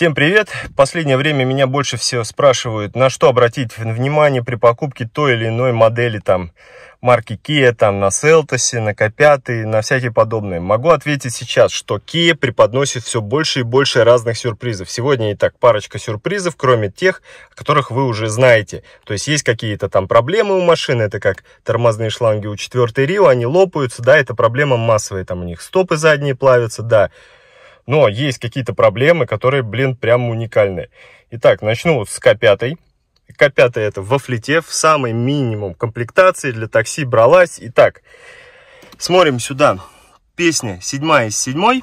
Всем привет! В последнее время меня больше всего спрашивают, на что обратить внимание при покупке той или иной модели, там, марки Kia, там, на Селтосе, на Копяты, на всякие подобные. Могу ответить сейчас, что Kia преподносит все больше и больше разных сюрпризов. Сегодня и так парочка сюрпризов, кроме тех, о которых вы уже знаете. То есть есть какие-то там проблемы у машины, это как тормозные шланги у 4 Рио, они лопаются, да, это проблема массовая, там у них стопы задние плавятся, да, но есть какие-то проблемы, которые, блин, прям уникальные. Итак, начну с К5. К5 это во флите, в самый минимум комплектации для такси бралась. Итак, смотрим сюда. Песня 7 из 7.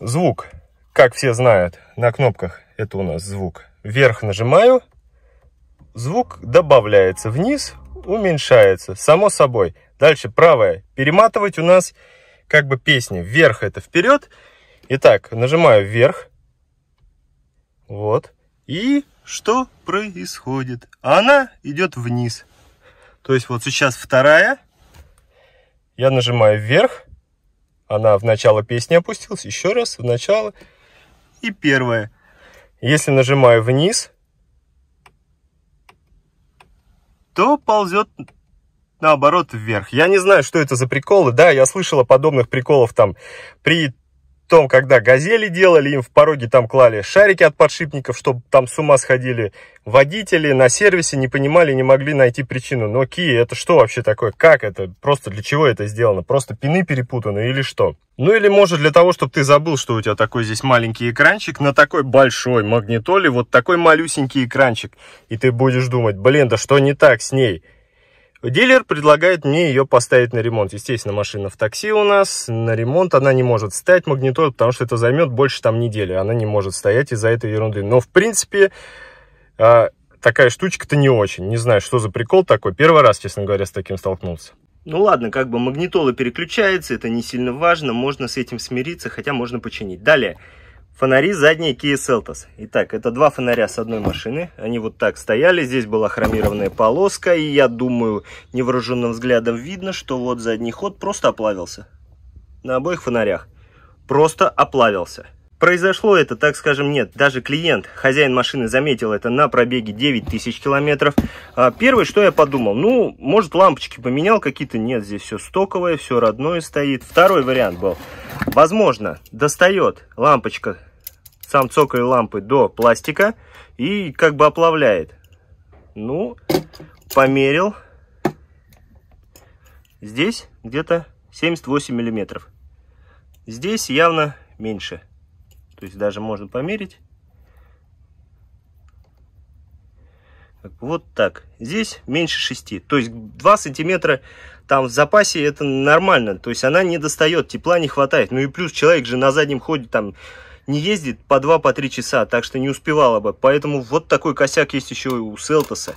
Звук, как все знают, на кнопках это у нас звук. Вверх нажимаю, звук добавляется вниз, уменьшается, само собой. Дальше правая перематывать у нас как бы песня. Вверх это вперед, Итак, нажимаю вверх. Вот. И что происходит? Она идет вниз. То есть вот сейчас вторая. Я нажимаю вверх. Она в начало песни опустилась. Еще раз в начало. И первая. Если нажимаю вниз, то ползет наоборот вверх. Я не знаю, что это за приколы. Да, я слышала подобных приколов там при то, когда газели делали, им в пороге там клали шарики от подшипников, чтобы там с ума сходили водители, на сервисе не понимали, не могли найти причину. Но Kia это что вообще такое? Как это? Просто для чего это сделано? Просто пины перепутаны или что? Ну или может для того, чтобы ты забыл, что у тебя такой здесь маленький экранчик на такой большой магнитоле, вот такой малюсенький экранчик. И ты будешь думать, блин, да что не так с ней? Дилер предлагает мне ее поставить на ремонт. Естественно, машина в такси у нас, на ремонт она не может стоять магнитолой, потому что это займет больше там недели. Она не может стоять из-за этой ерунды. Но, в принципе, а, такая штучка-то не очень. Не знаю, что за прикол такой. Первый раз, честно говоря, с таким столкнулся. Ну ладно, как бы магнитола переключается, это не сильно важно, можно с этим смириться, хотя можно починить. Далее, Фонари задние Kia Seltos. Итак, это два фонаря с одной машины. Они вот так стояли. Здесь была хромированная полоска. И я думаю, невооруженным взглядом видно, что вот задний ход просто оплавился. На обоих фонарях. Просто оплавился. Произошло это, так скажем, нет. Даже клиент, хозяин машины, заметил это на пробеге 9000 километров. А первое, что я подумал, ну, может, лампочки поменял какие-то. Нет, здесь все стоковое, все родное стоит. Второй вариант был. Возможно, достает лампочка сам цоколь лампы до пластика и как бы оплавляет. Ну, померил. Здесь где-то 78 миллиметров. Здесь явно меньше. То есть даже можно померить. Вот так. Здесь меньше 6. То есть 2 сантиметра там в запасе это нормально. То есть она не достает, тепла не хватает. Ну и плюс человек же на заднем ходе там не ездит по 2-3 по три часа, так что не успевала бы. Поэтому вот такой косяк есть еще и у Селтоса.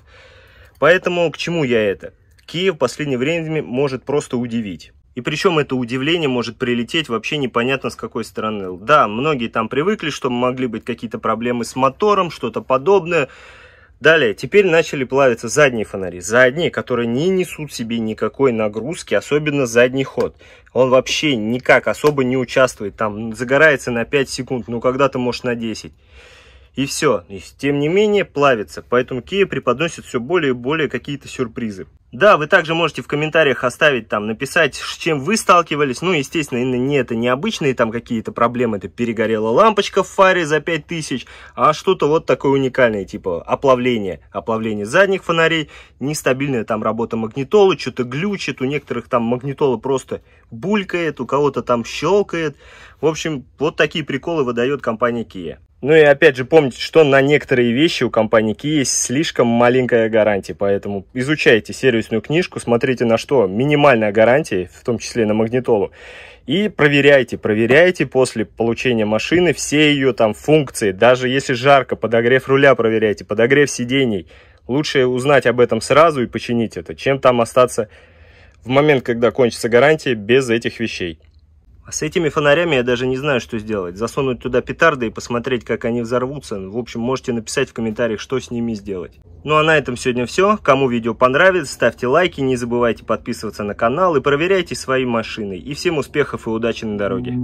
Поэтому к чему я это? Киев в последнее время может просто удивить. И причем это удивление может прилететь вообще непонятно с какой стороны. Да, многие там привыкли, что могли быть какие-то проблемы с мотором, что-то подобное. Далее, теперь начали плавиться задние фонари. Задние, которые не несут себе никакой нагрузки, особенно задний ход. Он вообще никак особо не участвует. Там загорается на 5 секунд, ну когда то можешь на 10. И все. И, тем не менее, плавится. Поэтому Kia преподносит все более и более какие-то сюрпризы. Да, вы также можете в комментариях оставить там, написать, с чем вы сталкивались. Ну, естественно, не это необычные там какие-то проблемы. Это перегорела лампочка в фаре за 5000, а что-то вот такое уникальное, типа оплавление. Оплавление задних фонарей, нестабильная там работа магнитолы, что-то глючит. У некоторых там магнитола просто булькает, у кого-то там щелкает. В общем, вот такие приколы выдает компания Kia. Ну и опять же помните, что на некоторые вещи у компании Kia есть слишком маленькая гарантия, поэтому изучайте сервисную книжку, смотрите на что минимальная гарантия, в том числе на магнитолу, и проверяйте, проверяйте после получения машины все ее там функции, даже если жарко, подогрев руля проверяйте, подогрев сидений, лучше узнать об этом сразу и починить это, чем там остаться в момент, когда кончится гарантия, без этих вещей. С этими фонарями я даже не знаю, что сделать. Засунуть туда петарды и посмотреть, как они взорвутся. В общем, можете написать в комментариях, что с ними сделать. Ну а на этом сегодня все. Кому видео понравится, ставьте лайки, не забывайте подписываться на канал и проверяйте свои машины. И всем успехов и удачи на дороге.